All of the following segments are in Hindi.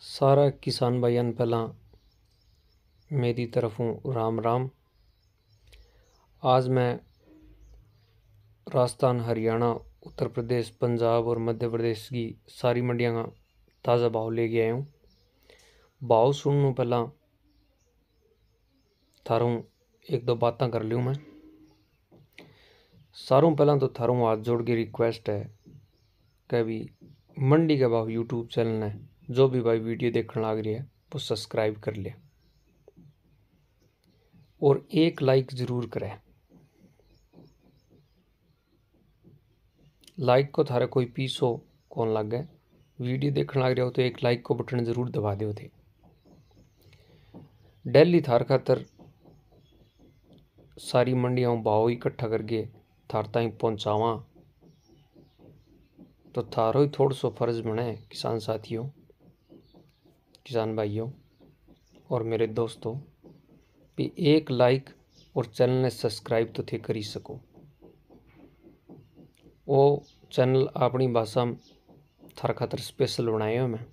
किसान भाई ਭਾਈਆਂ पहला मेरी ਤਰਫੋਂ राम राम आज मैं राजस्थान हरियाणा उत्तर प्रदेश पंजाब और मध्य प्रदेश की सारी मंडिया का ताज़ा भाव लेके आया हूँ भाव सुनने पहला थारों एक दो बातें कर लूँ मैं सारों पहला तो थारों हाथ जोड़ के रिक्वेस्ट है कभी भी मंडी का भाव यूट्यूब चैनल है जो भी भाई वीडियो देखने लग रही है वो सब्सक्राइब कर ले और एक लाइक ज़रूर करें लाइक को थारा कोई पीस हो कौन लग गए वीडियो देखने लग रहा हो तो एक लाइक को बटन ज़रूर दबा दो थे डेली थार खातर सारी मंडियाँ भाव इकट्ठा करके थार ताई पहुँचावा तो थारो ही थोड़ा सो फर्ज बने किसान साथियों किसान भाइयों और मेरे दोस्तों भी एक लाइक और चैनल ने सब्सक्राइब तो थे करी सको वो चैनल अपनी भाषा थर खातर स्पेशल बनाया मैं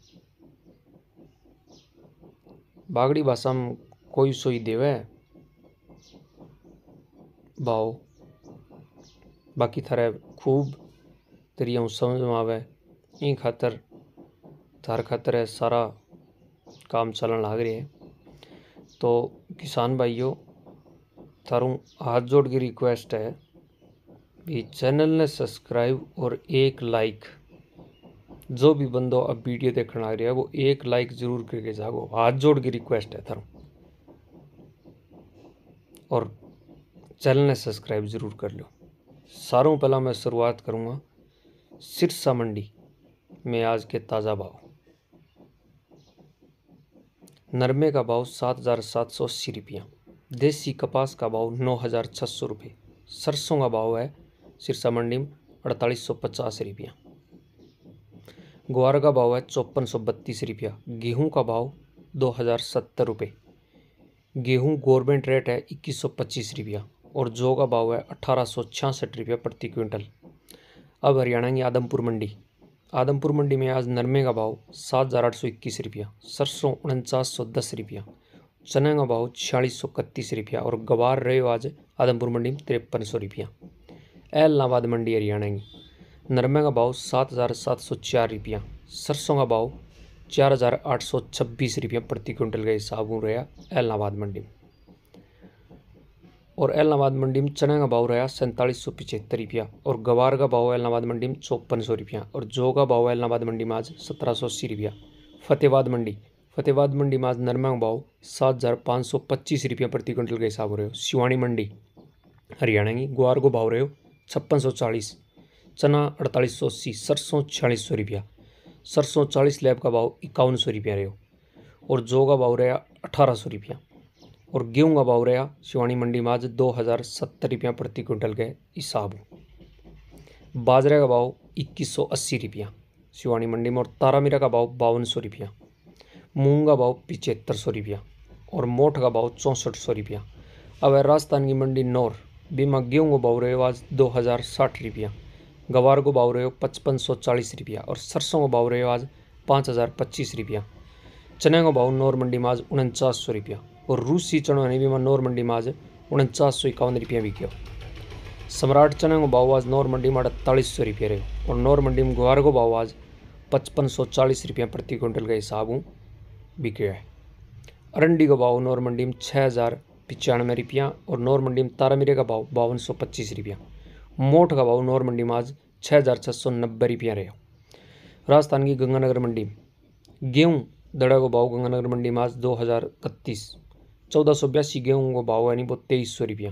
बागड़ी भाषा में कोई सोई देवे भाव बाकी थारे खूब तेरी समझ में आवे इन खातर थार खातर है सारा काम चलन लाग रहे हैं तो किसान भाइयों તારું हाथ जोड़ के रिक्वेस्ट है भी चैनल ने सब्सक्राइब और एक लाइक जो भी बंदो अब वीडियो देखने आ रहा है वो एक लाइक जरूर करके जागो हाथ जोड़ के रिक्वेस्ट है थारू और चैनल ने सब्सक्राइब जरूर कर लो सारों पहला मैं शुरुआत करूँगा सिरसा मंडी में आज के ताज़ा भाव नरमे का भाव सात हज़ार सात सौ अस्सी रुपया देसी कपास का भाव नौ हज़ार छः सौ रुपये सरसों का भाव है सिरसा मंडी में अड़तालीस सौ पचास रुपया ग्वार का भाव है चौपन सौ बत्तीस रुपया गेहूँ का भाव दो हज़ार सत्तर रुपये गेहूँ गवर्नमेंट रेट है इक्कीस सौ पच्चीस रुपया और जौ का भाव है अठारह सौ छियासठ रुपया प्रति क्विंटल अब हरियाणा की आदमपुर मंडी आदमपुर मंडी में आज नरमे का भाव सात हज़ार आठ सौ इक्कीस रुपया सरसों उनचास सौ दस रुपया चने का भाव छियालीस सौ इकतीस रुपया और गवार रहे आज आदमपुर मंडी में तिरपन सौ रुपया एलनाबाद मंडी हरियाणा की नरमे का भाव सात हज़ार सात सौ चार रुपया सरसों का भाव चार हज़ार आठ सौ छब्बीस रुपया प्रति क्विंटल का हिसाब रहा एलनाबाद मंडी में और एलनाबाद मंडी में चने का भाव रहा सैंतालीस सौ पिछहत्तर रुपया और गवार का भाव एलनाबाद मंडी में चौपन सौ रुपया और जौ का भाव एलनाबाद मंडी में आज सत्रह सौ अस्सी रुपया फतेहबाद मंडी फतेहबाद मंडी में आज नरमा का भाव सात हज़ार पाँच सौ पच्चीस रुपया प्रति क्विंटल के हिसाब हो रहे हो शिवानी मंडी हरियाणा की ग्वार को भाव रहे हो छप्पन सौ चालीस चना अड़तालीस सौ अस्सी सरसों छियालीस सौ रुपया सरसों चालीस लैब का भाव इक्यावन सौ रुपया रहे हो और जौ का भाव रहा अठारह सौ रुपया और गेहूँ का भाव रहेगा शिवानी मंडी में आज दो हज़ार सत्तर रुपया प्रति क्विंटल के हिसाब बाजरे का भाव इक्कीस सौ अस्सी रुपया शिवानी मंडी में और तारा मीरा का भाव बावन सौ रुपया मूंग का भाव पिचहत्तर सौ रुपया और मोठ का भाव चौंसठ सौ रुपया अब राजस्थान की मंडी नौर बीमा गेहूँ को भाव रहे आज दो हज़ार साठ रुपया गवार को भाव रहे पचपन सौ चालीस रुपया और सरसों को भाव रहे आज पाँच हज़ार पच्चीस रुपया चने का भाव नौर मंडी में आज उनचास सौ रुपया और रूसी રૂસી ચણો અને એવીમાં उनचास सौ इक्यावन रुपया એકાવન सम्राट चने को ચણાનો ભાવ मंडी में अड़तालीस सौ रुपये रहे और નોર में गुहार को भाव आज पचपन सौ चालीस रुपया प्रति क्विंटल का हिसाब हूँ है अरंडी का भाव नोर मंडी में छः हज़ार पचानवे रुपया और नॉर मंडी में तारा मीरे का भाव बावन सौ पच्चीस रुपया मोट का भाव नोर मंडी में आज छः हज़ार छः सौ नब्बे रुपया रहे राजस्थान की गंगानगर मंडी में गेहूँ दड़ा को भाव गंगानगर मंडी में आज दो हज़ार इकतीस चौदह सौ बयासी गेहूँ का भाव यानी वो तेईस सौ रुपया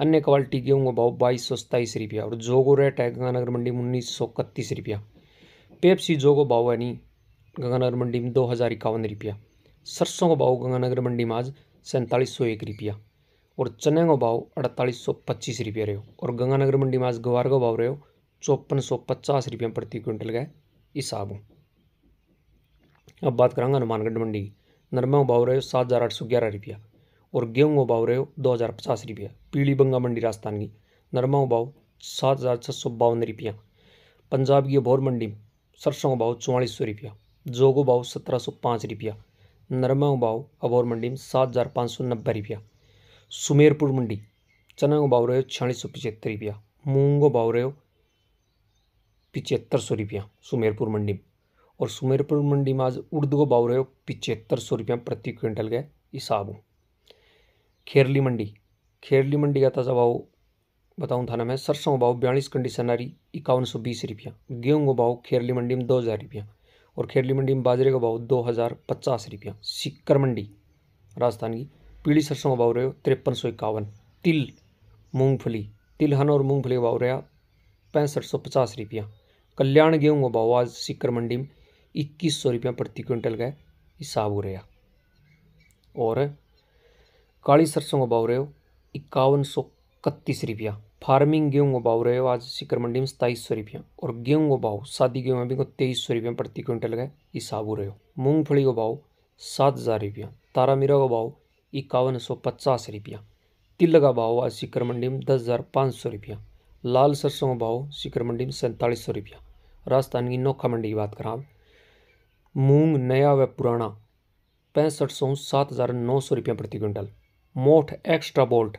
अन्य क्वालिटी गेहूँ का भाव बाईस सौ सत्ताईस रुपया और जोगो रेट है गंगानगर मंडी में उन्नीस सौ इकतीस रुपया पेप्सी जोगो भाव यानी गंगानगर मंडी में दो हज़ार इक्यावन रुपया सरसों का भाव गंगानगर मंडी में आज सैंतालीस सौ एक रुपया और चने का भाव अड़तालीस सौ पच्चीस रुपया रहे और गंगानगर मंडी में आज गवार का भाव रहे चौपन सौ पचास रुपया प्रति क्विंटल का हिसाब हूँ अब बात कराँगा हनुमानगढ़ मंडी की नरमा भाव रहे सात हज़ार आठ सौ ग्यारह रुपया और गेहूँ भाव रहे हो दो हज़ार पचास रुपया पीली बंगा मंडी राजस्थान की नरमा भाव सात हज़ार छः सौ बावन रुपया पंजाब की भोर मंडी सरसों का भाव चौवालीस सौ रुपया जोगो भाव सत्रह सौ पाँच रुपया नरमा का भाव अभोर मंडी में सात हज़ार पाँच सौ नब्बे रुपया सुमेरपुर मंडी चना का भाव रहे छियालीस सौ पिचहत्तर रुपया मूंग भाव रहे पिचहत्तर सौ रुपया सुमेरपुर मंडी में और सुमेरपुर मंडी में आज उर्द को भाव रहे पिचहत्तर सौ रुपया प्रति क्विंटल के हिसाब हूँ खेरली मंडी खेरली मंडी का ताज़ा भाव बताऊँ था ना मैं सरसों का भाव बयालीस कंडीशनरी इक्यावन सौ बीस रुपया गेहूँ का भाव खेरली मंडी में दो हज़ार रुपया और खेरली मंडी में बाजरे का भाव दो हज़ार पचास रुपया सिक्कर मंडी राजस्थान की पीली सरसों का भाव रहे तिरपन सौ इक्यावन तिल मूँगफली तिलहन और मूँगफली का भाव रहा पैंसठ सौ पचास रुपया कल्याण गेहूँ का भाव आज सिक्कर मंडी में इक्कीस सौ रुपया प्रति क्विंटल का हिसाब हो रहा और काली सरसों का भाव रहे हो इक्यावन सौ इकतीस रुपया फार्मिंग गेहूँ का रहे हो आज सिकर मंडी में सताईस सौ रुपया और गेहूँ का भाव शादी गेहूँ अभी को तेईस सौ रुपया प्रति क्विंटल का हिसाब हो रहे हो मूँगफली का भाव सात हज़ार रुपया तारा मीरा का भाव इक्यावन सौ पचास रुपया तिल का भाव आज सिकर मंडी में दस हज़ार पाँच सौ रुपया लाल सरसों का भाव सिकर मंडी में सैंतालीस सौ रुपया राजस्थान की नौखा मंडी की बात करें आप मूँग नया व पुराना पैंसठ सौ सात हज़ार नौ सौ रुपया प्रति क्विंटल मोठ एक्स्ट्रा बोल्ट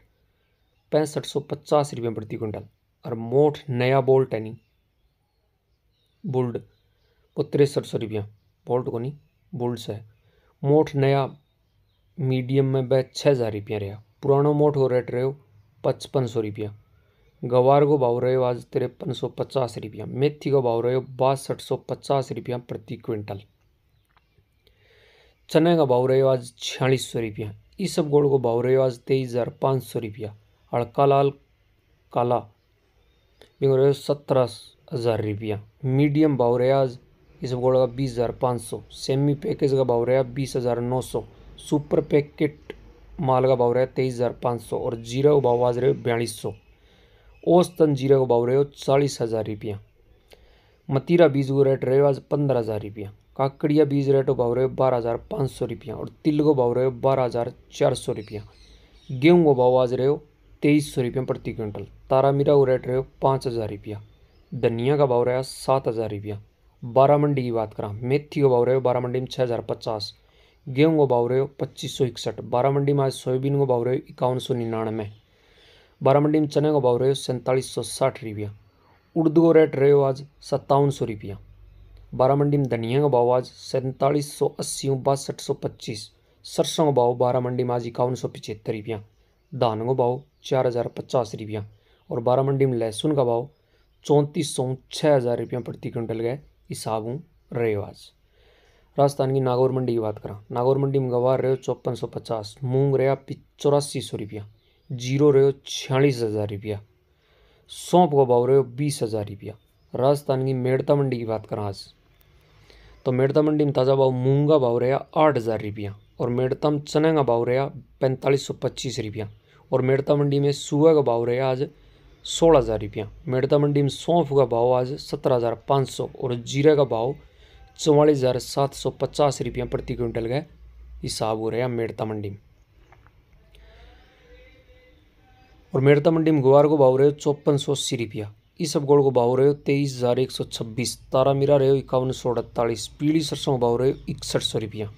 पैंसठ सौ पचास रुपये प्रति क्विंटल और मोठ नया बोल्ट है नहीं बुल्ड वो तिरसठ सौ रुपया बोल्ट को नहीं बुल्ड से मोठ नया मीडियम में वह छः हज़ार रुपया रहा पुराना मोठ हो रेट रहे हो पचपन सौ रुपया गवार को भाव रहे हो आज तिरपन सौ पचास रुपया मेथी को भाव रहे हो बासठ सौ पचास रुपया प्रति क्विंटल चने का भाव रहे हो आज छियालीस सौ रुपया इस सब गोल्ड को भाव रहे आज तेईस हज़ार पाँच सौ रुपया हड़कालाल काला बिंग रहे सत्रह हज़ार रुपया मीडियम भाव रहे आज इस सब गोल्ड का बीस हज़ार पाँच सौ सेमी पैकेज का भाव रहा बीस हज़ार नौ सौ सुपर पैकेट माल का भाव रहा तेईस हज़ार पाँच सौ और जीरा का भाव आज रहे बयालीस सौ औसतन जीरा का भाव रहे हो चालीस हज़ार रुपया मतीरा बीज को रेट रहे आज पंद्रह हज़ार रुपया काकड़िया बीज रेटो भाव रहे बारह हज़ार पाँच सौ रुपया और तिल को भाव रहे हो बारह हज़ार चार सौ रुपया गेहूँ को भाव आज रहे हो तेईस सौ रुपया प्रति क्विंटल तारा मीरा को रेट रहे हो पाँच हज़ार रुपया धनिया का भाव रहा सात हज़ार रुपया बारह मंडी की बात करा मेथी को भाव रहे बारह मंडी में छः हज़ार पचास गेहूँ को भाव रहे हो पच्चीस सौ इकसठ बारह मंडी में आज सोयाबीन को भाव रहे हो इक्यावन सौ निन्यानवे बारह मंडी में चने को भाव रहे हो सैंतालीस सौ साठ रुपया उर्द को रेट रहे हो आज सत्तावन सौ रुपया बारह मंडी में धनिया का भाव आज सैंतालीस सौ अस्सी बासठ सौ पच्चीस सरसों का भाव बारह मंडी में आज इक्यावन सौ पिचहत्तर रुपया धान का भाव चार हज़ार पचास रुपया और बारह मंडी में लहसुन का भाव चौंतीस सौ छः हज़ार रुपया प्रति क्विंटल गए हिसाब हूँ आज राजस्थान की नागौर मंडी की बात करा नागौर मंडी में गवार रहे हो चौपन सौ पचास मूँग रहे चौरासी सौ रुपया जीरो रहे हो छियालीस हज़ार रुपया सौंप का भाव रहे हो बीस हज़ार रुपया राजस्थान की मेड़ता मंडी की बात करा आज तो मंडी में ताज़ा भाव मूंगा भाव रहा आठ हज़ार रुपया और मेडता में चने का भाव रहा पैंतालीस सौ पच्चीस रुपया और मेड़ता मंडी में सुअर का भाव रहा आज सोलह हज़ार रुपया मेड़ता मंडी में सौंफ का भाव आज सत्रह हज़ार पाँच सौ और जीरा का भाव चौवालीस हज़ार सात सौ पचास रुपया प्रति क्विंटल का हिसाब हो रहा है मेड़ता मंडी में और मेड़ता मंडी में गुवार को भाव रहे चौपन सौ अस्सी रुपया इस सब गोल को भाव रहे हो तेईस हज़ार एक सौ छब्बीस तारा मीरा रहे हो इक्यावन सौ अड़तालीस पीली सरसों का भाव रहे हो इकसठ सौ रुपया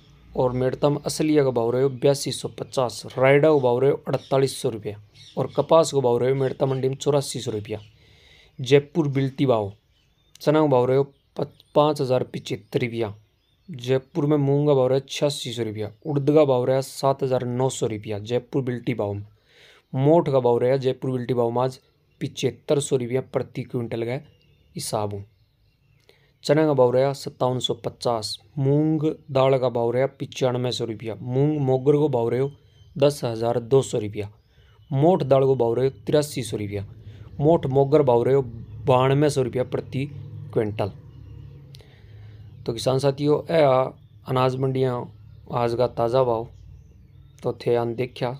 और मेडतम असलिया का भाव रहे हो बयासी सौ पचास रायडा का भाव रहे हो अड़तालीस सौ रुपया और कपास का भाव रहे हो मेड़ता मंडी में चौरासी सौ रुपया जयपुर बिल्टी भाव चना का भाव रहे हो पाँच हज़ार पिचहत्तर रुपया जयपुर में मूंग का भाव रहे छियासी सौ रुपया उड़द का भाव रहा सात हज़ार नौ सौ रुपया जयपुर बिल्टी भाव में मोठ का भाव रहा जयपुर बिल्टी भाव में आज पिचहत्तर सौ रुपया प्रति क्विंटल का हिसाब हूँ चने का भाव रहा सत्तावन सौ पचास मूंग दाल का भाव रहा पिचानवे सौ रुपया मूंग मोगर को भाव रहे हो दस हज़ार दो सौ रुपया मोठ दाल को भाव रहे हो तिरासी सौ रुपया मोठ मोगर भाव रहे हो बानवे सौ रुपया प्रति क्विंटल तो किसान साथियों ए अनाज मंडियाँ आज का ताज़ा भाव तो थे आन देखा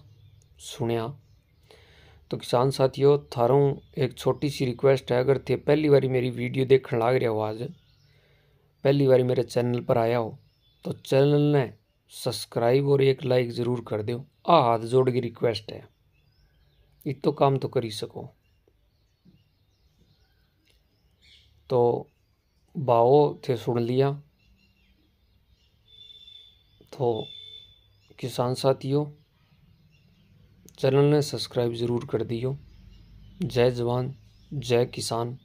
सुनया तो किसान साथियों थारों एक छोटी सी रिक्वेस्ट है अगर थे पहली बारी मेरी वीडियो देखने लाग रहे हो आज पहली बारी मेरे चैनल पर आया हो तो चैनल ने सब्सक्राइब और एक लाइक ज़रूर कर दो आ हाथ जोड़ की रिक्वेस्ट है इतो तो काम तो कर ही सको तो भाओ थे सुन लिया तो किसान साथियों चैनल ने सब्सक्राइब ज़रूर कर दियो जय जवान जय किसान